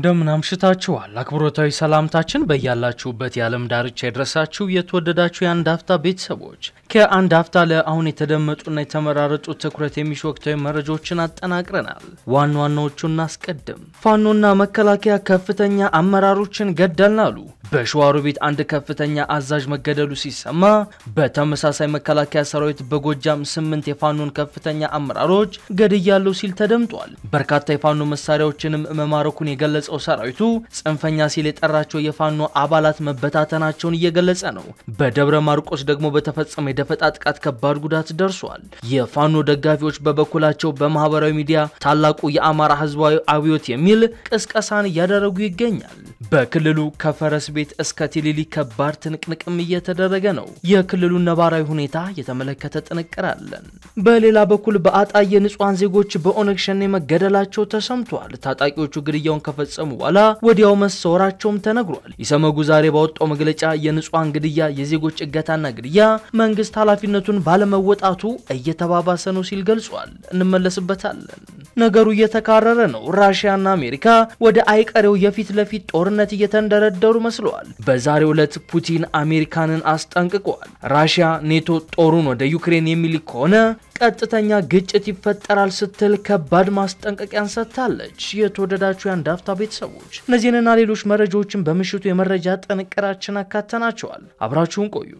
እንደምን አምሽታችኋል። አክብሮታዊ ሰላምታችን በያላችሁበት የዓለም ዳርቻ የደረሳችሁ የተወደዳችሁ የአንድ አፍታ ቤተሰቦች ከአንድ አፍታ ለአሁን የተደመጡና የተመራረጡ ትኩረት የሚሹ ወቅታዊ መረጃዎችን አጠናቅረናል። ዋና ዋናዎቹን እናስቀድም። ፋኖና መከላከያ ከፍተኛ አመራሮችን ገደልን አሉ። በሸዋሮቢት አንድ ከፍተኛ አዛዥ መገደሉ ሲሰማ፣ በተመሳሳይ መከላከያ ሰራዊት በጎጃም ስምንት የፋኖን ከፍተኛ አመራሮች ገድያለው ሲል ተደምጧል። በርካታ የፋኖ መሳሪያዎችንም መማረኩን የገለጸ የገለጸው ሰራዊቱ ጽንፈኛ ሲል የጠራቸው የፋኖ አባላት መበታተናቸውን እየገለጸ ነው። በደብረ ማርቆስ ደግሞ በተፈጸመ የደፈጣ ጥቃት ከባድ ጉዳት ደርሷል። የፋኖ ደጋፊዎች በበኩላቸው በማህበራዊ ሚዲያ ታላቁ የአማራ ህዝባዊ አብዮት የሚል ቅስቀሳን እያደረጉ ይገኛል። በክልሉ ከፈረስ ቤት እስከ ቲሊሊ ከባድ ትንቅንቅም እየተደረገ ነው። የክልሉን ነባራዊ ሁኔታ የተመለከተ ጥንቅር አለን። በሌላ በኩል በአጣዬ ንጹሐን ዜጎች በኦነግ ሸኔ መገደላቸው ተሰምቷል። ታጣቂዎቹ ግድያውን ከፈጸሙ ከፈጸሙ በኋላ ወዲያው መሰወራቸውም ተነግሯል። ኢሰመጉ ዛሬ ባወጣው መግለጫ የንጹሃን ግድያ፣ የዜጎች እገታና ግድያ መንግስት ኃላፊነቱን ባለመወጣቱ እየተባባሰ ነው ሲል ገልጿል። እንመለስበታለን። ነገሩ እየተካረረ ነው። ራሽያና አሜሪካ ወደ አይቀሬው የፊት ለፊት ጦርነት እየተንደረደሩ መስለዋል። በዛሬው ዕለት ፑቲን አሜሪካንን አስጠንቅቋል። ራሽያ ኔቶ ጦሩን ወደ ዩክሬን የሚልክ ከሆነ ቀጥተኛ ግጭት ይፈጠራል ስትል ከባድ ማስጠንቀቂያን ሰጥታለች። የተወደዳችሁ የአንድ አፍታ ቤተሰቦች እነዚህንና ሌሎች መረጃዎችን በምሽቱ የመረጃ ጥንቅራችን አካተናቸዋል። አብራችሁን ቆዩ።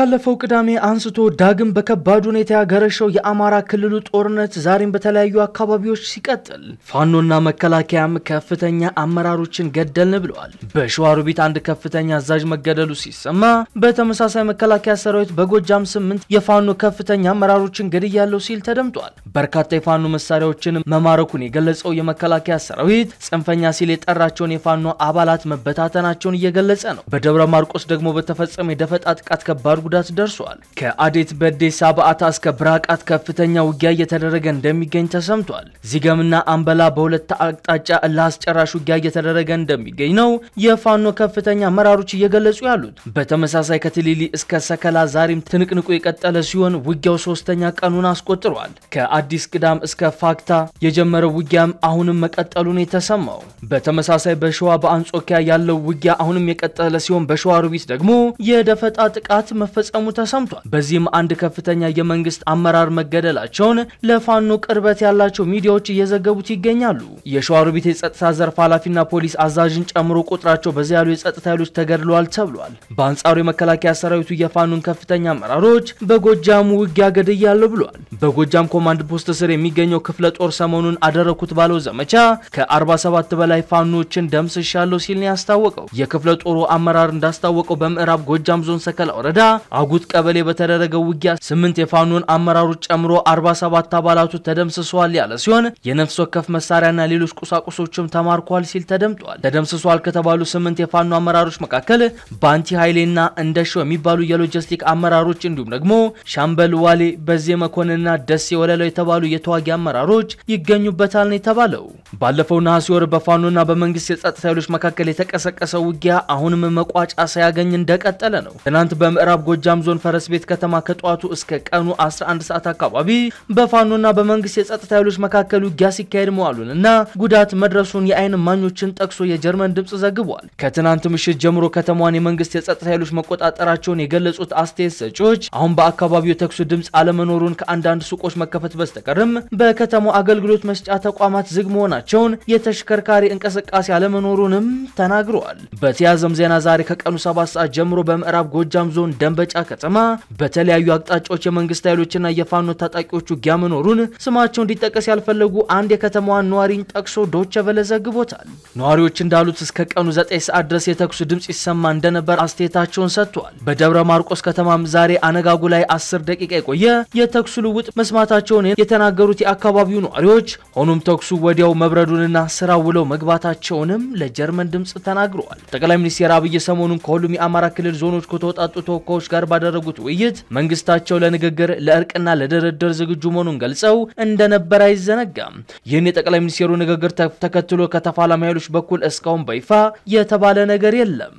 ካለፈው ቅዳሜ አንስቶ ዳግም በከባድ ሁኔታ ያገረሸው የአማራ ክልሉ ጦርነት ዛሬም በተለያዩ አካባቢዎች ሲቀጥል ፋኖና መከላከያም ከፍተኛ አመራሮችን ገደልን ብለዋል። በሸዋሮቢት አንድ ከፍተኛ አዛዥ መገደሉ ሲሰማ፣ በተመሳሳይ መከላከያ ሰራዊት በጎጃም ስምንት የፋኖ ከፍተኛ አመራሮችን ገድያለው ሲል ተደምጧል። በርካታ የፋኖ መሳሪያዎችን መማረኩን የገለጸው የመከላከያ ሰራዊት ጽንፈኛ ሲል የጠራቸውን የፋኖ አባላት መበታተናቸውን እየገለጸ ነው። በደብረ ማርቆስ ደግሞ በተፈጸመ የደፈጣ ጥቃት ከባድ ጉዳት ደርሷል። ከአዴት በዴሳ በአታ እስከ ብራቃት ከፍተኛ ውጊያ እየተደረገ እንደሚገኝ ተሰምቷል። ዚገምና አንበላ በሁለት አቅጣጫ ለአስጨራሽ ውጊያ እየተደረገ እንደሚገኝ ነው የፋኖ ከፍተኛ መራሮች እየገለጹ ያሉት። በተመሳሳይ ከትሊሊ እስከ ሰከላ ዛሬም ትንቅንቁ የቀጠለ ሲሆን ውጊያው ሶስተኛ ቀኑን አስቆጥሯል። ከአዲስ ቅዳም እስከ ፋክታ የጀመረው ውጊያም አሁንም መቀጠሉን የተሰማው። በተመሳሳይ በሸዋ በአንጾኪያ ያለው ውጊያ አሁንም የቀጠለ ሲሆን በሸዋ ሩቢት ደግሞ የደፈጣ ጥቃት መፈ መፈጸሙ ተሰምቷል። በዚህም አንድ ከፍተኛ የመንግስት አመራር መገደላቸውን ለፋኖ ቅርበት ያላቸው ሚዲያዎች እየዘገቡት ይገኛሉ። የሸዋሮቢት የጸጥታ ዘርፍ ኃላፊና ፖሊስ አዛዥን ጨምሮ ቁጥራቸው በዚህ ያሉ የጸጥታ ኃይሎች ተገድለዋል ተብሏል። በአንጻሩ የመከላከያ ሰራዊቱ የፋኖን ከፍተኛ አመራሮች በጎጃሙ ውጊያ ገድያለሁ ብሏል። በጎጃም ኮማንድ ፖስት ስር የሚገኘው ክፍለ ጦር ሰሞኑን አደረኩት ባለው ዘመቻ ከ47 በላይ ፋኖችን ደምስሻለሁ ሲል ያስታወቀው። የክፍለ ጦሩ አመራር እንዳስታወቀው በምዕራብ ጎጃም ዞን ሰከላ ወረዳ አጉት ቀበሌ በተደረገው ውጊያ ስምንት የፋኖን አመራሮች ጨምሮ 47 አባላቱ ተደምስሷል ያለ ሲሆን የነፍስ ወከፍ መሳሪያና ሌሎች ቁሳቁሶችም ተማርኳል ሲል ተደምጧል። ተደምስሷል ከተባሉ ስምንት የፋኖ አመራሮች መካከል ባንቲ ኃይሌና እንደሸው የሚባሉ የሎጂስቲክ አመራሮች እንዲሁም ደግሞ ሻምበል ዋሌ በዚህ መኮንንና ደሴ ወለላው የተባሉ የተዋጊ አመራሮች ይገኙበታል ነው የተባለው። ባለፈው ነሐሴ ወር በፋኖና በመንግስት የጸጥታ ኃይሎች መካከል የተቀሰቀሰው ውጊያ አሁንም መቋጫ ሳያገኝ እንደቀጠለ ነው። ትናንት በምዕራብ በጎጃም ዞን ፈረስ ቤት ከተማ ከጠዋቱ እስከ ቀኑ 11 ሰዓት አካባቢ በፋኖና በመንግስት የጸጥታ ኃይሎች መካከል ውጊያ ሲካሄድ መዋሉን እና ጉዳት መድረሱን የአይን ማኞችን ጠቅሶ የጀርመን ድምፅ ዘግቧል። ከትናንት ምሽት ጀምሮ ከተማዋን የመንግስት የጸጥታ ኃይሎች መቆጣጠራቸውን የገለጹት አስተያየት ሰጪዎች አሁን በአካባቢው የተኩሱ ድምፅ አለመኖሩን ከአንዳንድ ሱቆች መከፈት በስተቀርም በከተማው አገልግሎት መስጫ ተቋማት ዝግ መሆናቸውን፣ የተሽከርካሪ እንቅስቃሴ አለመኖሩንም ተናግረዋል። በተያዘም ዜና ዛሬ ከቀኑ 7 ሰዓት ጀምሮ በምዕራብ ጎጃም ዞን ደንበ በጫ ከተማ በተለያዩ አቅጣጫዎች የመንግስት ኃይሎችና የፋኖ ታጣቂዎች ውጊያ መኖሩን ስማቸው እንዲጠቀስ ያልፈለጉ አንድ የከተማዋን ነዋሪን ጠቅሶ ዶቸ ቬለ ዘግቦታል። ነዋሪዎች እንዳሉት እስከ ቀኑ 9 ሰዓት ድረስ የተኩስ ድምፅ ይሰማ እንደነበር አስተያየታቸውን ሰጥቷል። በደብረ ማርቆስ ከተማም ዛሬ አነጋጉ ላይ 10 ደቂቃ የቆየ የተኩስ ልውጥ መስማታቸውን የተናገሩት የአካባቢው ነዋሪዎች፣ ሆኖም ተኩሱ ወዲያው መብረዱንና ስራ ውለው መግባታቸውንም ለጀርመን ድምፅ ተናግረዋል። ጠቅላይ ሚኒስትር አብይ ሰሞኑን ከሁሉም የአማራ ክልል ዞኖች ከተወጣጡ ተወካዮች ጋር ባደረጉት ውይይት መንግስታቸው ለንግግር ለእርቅና ለድርድር ዝግጁ መሆኑን ገልጸው እንደነበር አይዘነጋም። ይህን የጠቅላይ ሚኒስትሩ ንግግር ተከትሎ ከተፋላሚ ኃይሎች በኩል እስካሁን በይፋ የተባለ ነገር የለም።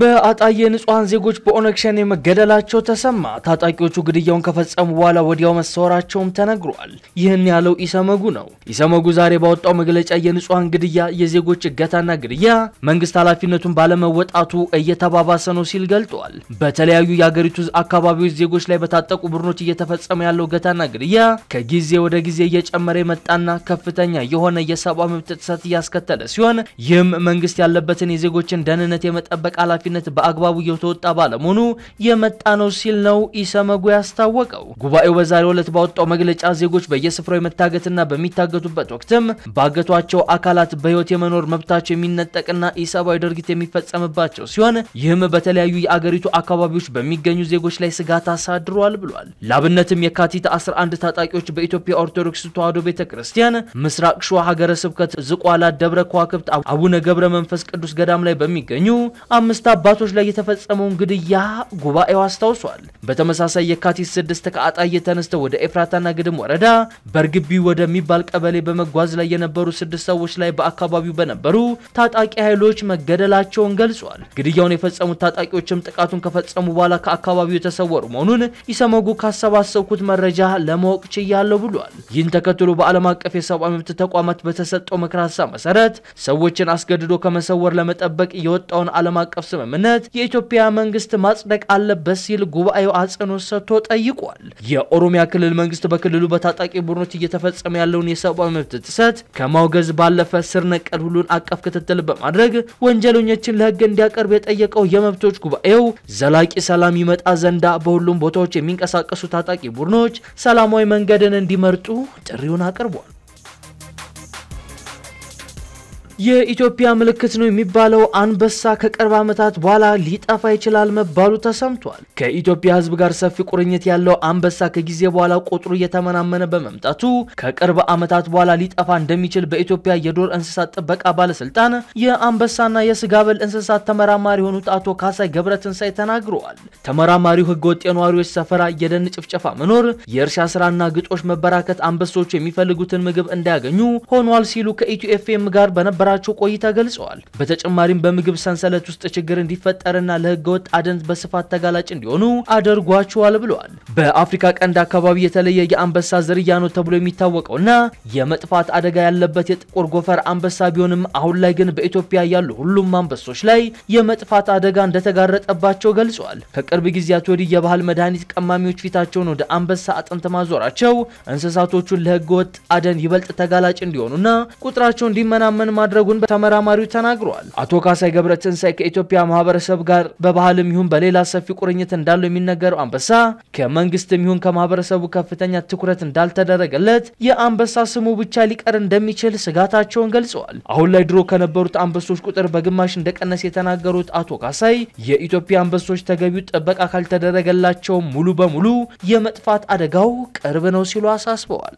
በአጣዬ ንጹሐን ዜጎች በኦነግ ሸኔ መገደላቸው ተሰማ። ታጣቂዎቹ ግድያውን ከፈጸሙ በኋላ ወዲያው መሰወራቸውም ተነግሯል። ይህን ያለው ኢሰመጉ ነው። ኢሰመጉ ዛሬ ባወጣው መግለጫ የንጹሐን ግድያ፣ የዜጎች እገታና ግድያ መንግስት ኃላፊነቱን ባለመወጣቱ እየተባባሰ ነው ሲል ገልጧል። በተለያዩ የአገሪቱ አካባቢዎች ዜጎች ላይ በታጠቁ ቡድኖች እየተፈጸመ ያለው እገታና ግድያ ከጊዜ ወደ ጊዜ እየጨመረ የመጣና ከፍተኛ የሆነ የሰብአዊ መብት ጥሰት እያስከተለ ሲሆን ይህም መንግስት ያለበትን የዜጎችን ደህንነት የመጠበቅ ኃላፊ ኃላፊነት በአግባቡ እየተወጣ ባለመሆኑ የመጣ ነው ሲል ነው ኢሰመጉ ያስታወቀው። ጉባኤው በዛሬው ዕለት ባወጣው መግለጫ ዜጎች በየስፍራው የመታገትና በሚታገቱበት ወቅትም ባገቷቸው አካላት በህይወት የመኖር መብታቸው የሚነጠቅና ኢሰብአዊ ድርጊት የሚፈጸምባቸው ሲሆን ይህም በተለያዩ የአገሪቱ አካባቢዎች በሚገኙ ዜጎች ላይ ስጋት አሳድሯል ብሏል። ላብነትም የካቲት 11 ታጣቂዎች በኢትዮጵያ ኦርቶዶክስ ተዋሕዶ ቤተ ክርስቲያን ምስራቅ ሸዋ ሀገረ ስብከት ዝቋላ ደብረ ከዋክብት አቡነ ገብረ መንፈስ ቅዱስ ገዳም ላይ በሚገኙ አምስት አባቶች ላይ የተፈጸመውን ግድያ ጉባኤው አስታውሷል። በተመሳሳይ የካቲት 6 ከአጣዬ ተነስተው ወደ ኤፍራታና ግድም ወረዳ በርግቢ ወደሚባል ቀበሌ በመጓዝ ላይ የነበሩ ስድስት ሰዎች ላይ በአካባቢው በነበሩ ታጣቂ ኃይሎች መገደላቸውን ገልጿል። ግድያውን የፈጸሙት ታጣቂዎችም ጥቃቱን ከፈጸሙ በኋላ ከአካባቢው የተሰወሩ መሆኑን ኢሰመጉ ካሰባሰብኩት መረጃ ለማወቅ ችያለሁ ብሏል። ይህን ተከትሎ በዓለም አቀፍ የሰብአዊ መብት ተቋማት በተሰጠው ምክረ መሰረት ሰዎችን አስገድዶ ከመሰወር ለመጠበቅ የወጣውን ዓለም አቀፍ ስም ስምምነት የኢትዮጵያ መንግስት ማጽደቅ አለበት ሲል ጉባኤው አጽንኦት ሰጥቶ ጠይቋል። የኦሮሚያ ክልል መንግስት በክልሉ በታጣቂ ቡድኖች እየተፈጸመ ያለውን የሰብአዊ መብት ጥሰት ከማውገዝ ባለፈ ስር ነቀል ሁሉን አቀፍ ክትትል በማድረግ ወንጀለኞችን ለህግ እንዲያቀርብ የጠየቀው የመብቶች ጉባኤው ዘላቂ ሰላም ይመጣ ዘንዳ በሁሉም ቦታዎች የሚንቀሳቀሱ ታጣቂ ቡድኖች ሰላማዊ መንገድን እንዲመርጡ ጥሪውን አቅርቧል። የኢትዮጵያ ምልክት ነው የሚባለው አንበሳ ከቅርብ ዓመታት በኋላ ሊጠፋ ይችላል መባሉ ተሰምቷል። ከኢትዮጵያ ሕዝብ ጋር ሰፊ ቁርኝት ያለው አንበሳ ከጊዜ በኋላ ቁጥሩ እየተመናመነ በመምጣቱ ከቅርብ ዓመታት በኋላ ሊጠፋ እንደሚችል በኢትዮጵያ የዱር እንስሳት ጥበቃ ባለስልጣን የአንበሳና የስጋ በል እንስሳት ተመራማሪ የሆኑት አቶ ካሳይ ሳይ ተናግረዋል። ተመራማሪው ወጥ የነዋሪዎች ሰፈራ፣ የደን ጭፍጨፋ መኖር፣ የእርሻ ስራና ግጦሽ መበራከት አንበሶቹ የሚፈልጉትን ምግብ እንዳያገኙ ሆኗል ሲሉ ከኢትዮ ኤፍኤም ጋር በነበራ በማብራራቸው ቆይታ ገልጸዋል። በተጨማሪም በምግብ ሰንሰለት ውስጥ ችግር እንዲፈጠርና ለህገወጥ አደን በስፋት ተጋላጭ እንዲሆኑ አድርጓቸዋል ብለዋል። በአፍሪካ ቀንድ አካባቢ የተለየ የአንበሳ ዝርያ ነው ተብሎ የሚታወቀውና የመጥፋት አደጋ ያለበት የጥቁር ጎፈር አንበሳ ቢሆንም አሁን ላይ ግን በኢትዮጵያ ያሉ ሁሉም አንበሶች ላይ የመጥፋት አደጋ እንደተጋረጠባቸው ገልጿል። ከቅርብ ጊዜያት ወዲህ የባህል መድኃኒት ቀማሚዎች ፊታቸውን ወደ አንበሳ አጥንት ማዞራቸው እንስሳቶቹን ለህገወጥ አደን ይበልጥ ተጋላጭ እንዲሆኑና ቁጥራቸው እንዲመናመን ማድረግ ማድረጉን ተመራማሪው ተናግረዋል። አቶ ካሳይ ትንሳይ ከኢትዮጵያ ማህበረሰብ ጋር በባህልም ይሁን በሌላ ሰፊ ቁርኝት እንዳለው የሚነገረው አንበሳ ከመንግስትም ይሁን ከማህበረሰቡ ከፍተኛ ትኩረት እንዳልተደረገለት የአንበሳ ስሙ ብቻ ሊቀር እንደሚችል ስጋታቸውን ገልጸዋል። አሁን ላይ ድሮ ከነበሩት አንበሶች ቁጥር በግማሽ እንደቀነሰ የተናገሩት አቶ ካሳይ የኢትዮጵያ አንበሶች ተገቢው ጥበቃ ካልተደረገላቸው ሙሉ በሙሉ የመጥፋት አደጋው ቅርብ ነው ሲሉ አሳስበዋል።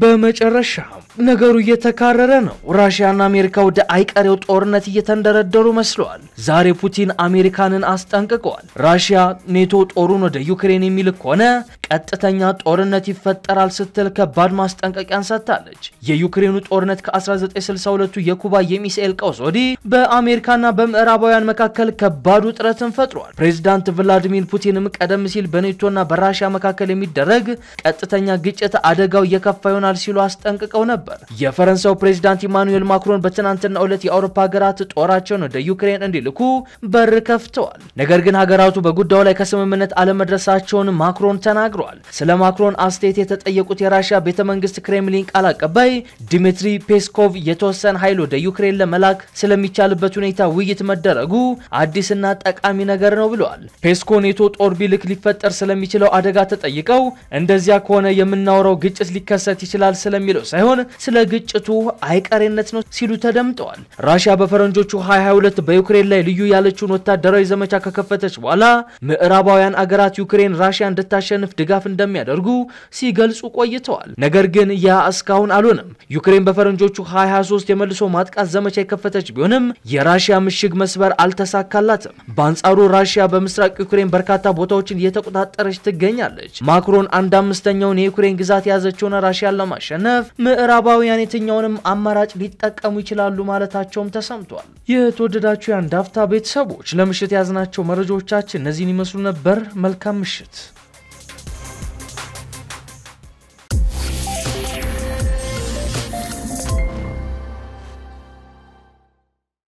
በመጨረሻ ነገሩ እየተካረረ ነው። ራሽያና አሜሪካ ወደ አይቀሬው ጦርነት እየተንደረደሩ መስለዋል። ዛሬ ፑቲን አሜሪካንን አስጠንቅቀዋል። ራሽያ ኔቶ ጦሩን ወደ ዩክሬን የሚልክ ከሆነ ቀጥተኛ ጦርነት ይፈጠራል ስትል ከባድ ማስጠንቀቂያን ሰጥታለች። የዩክሬኑ ጦርነት ከ1962ቱ የኩባ የሚሳኤል ቀውስ ወዲህ በአሜሪካና በምዕራባውያን መካከል ከባድ ውጥረትን ፈጥሯል። ፕሬዚዳንት ቭላዲሚር ፑቲንም ቀደም ሲል በኔቶና በራሽያ መካከል የሚደረግ ቀጥተኛ ግጭት አደጋው እየከፋ ይሆናል ሲሉ አስጠንቅቀው ነበር። የፈረንሳው ፕሬዚዳንት ኢማኑኤል ማክሮን በትናንትና ዕለት የአውሮፓ ሀገራት ጦራቸውን ወደ ዩክሬን እንዲልኩ በር ከፍተዋል። ነገር ግን ሀገራቱ በጉዳዩ ላይ ከስምምነት አለመድረሳቸውን ማክሮን ተናግረዋል። ተናግረዋል። ስለ ማክሮን አስተያየት የተጠየቁት የራሽያ ቤተ መንግስት ክሬምሊን ቃል አቀባይ ዲሚትሪ ፔስኮቭ የተወሰነ ኃይል ወደ ዩክሬን ለመላክ ስለሚቻልበት ሁኔታ ውይይት መደረጉ አዲስና ጠቃሚ ነገር ነው ብለዋል። ፔስኮ ኔቶ ጦር ቢልክ ሊፈጠር ስለሚችለው አደጋ ተጠይቀው እንደዚያ ከሆነ የምናወራው ግጭት ሊከሰት ይችላል ስለሚለው ሳይሆን ስለ ግጭቱ አይቀሬነት ነው ሲሉ ተደምጠዋል። ራሽያ በፈረንጆቹ 2022 በዩክሬን ላይ ልዩ ያለችውን ወታደራዊ ዘመቻ ከከፈተች በኋላ ምዕራባውያን አገራት ዩክሬን ራሽያ እንድታሸንፍ ድጋፍ እንደሚያደርጉ ሲገልጹ ቆይተዋል። ነገር ግን ያ እስካሁን አልሆነም። ዩክሬን በፈረንጆቹ 2023 የመልሶ ማጥቃት ዘመቻ የከፈተች ቢሆንም የራሽያ ምሽግ መስበር አልተሳካላትም። በአንጻሩ ራሽያ በምስራቅ ዩክሬን በርካታ ቦታዎችን እየተቆጣጠረች ትገኛለች። ማክሮን አንድ አምስተኛውን የዩክሬን ግዛት የያዘችውን ራሽያን ለማሸነፍ ምዕራባውያን የትኛውንም አማራጭ ሊጠቀሙ ይችላሉ ማለታቸውም ተሰምቷል። የተወደዳችሁ የአንድ አፍታ ቤተሰቦች ለምሽት የያዝናቸው መረጃዎቻችን እነዚህን ይመስሉ ነበር። መልካም ምሽት።